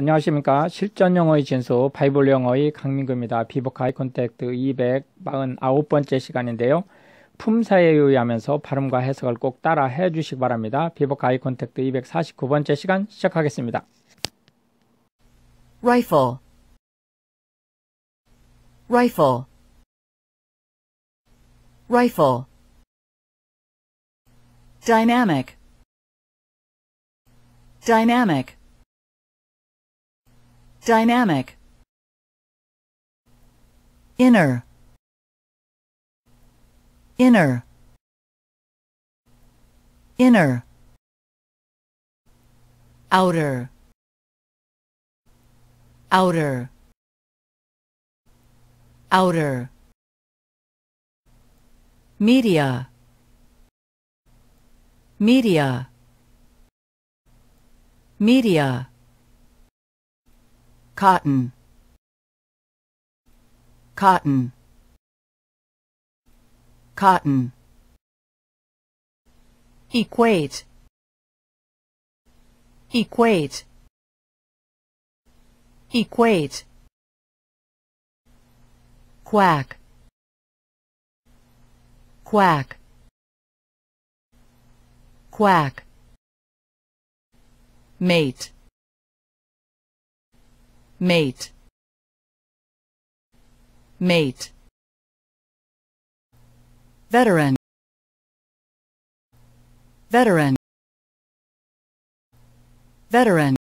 안녕하십니까. 실전 영어의 진수 바이블 영어의 강민구입니다. 비복 카이 콘택트 249번째 시간인데요. 품사에 의하면서 발음과 해석을 꼭 따라 해주시기 바랍니다. 비복 카이 콘택트 249번째 시간 시작하겠습니다. rifle rifle rifle dynamic dynamic Dynamic Inner Inner Inner Outer Outer Outer Media Media Media cotton cotton cotton equate equate equate quack quack quack mate mate mate veteran veteran veteran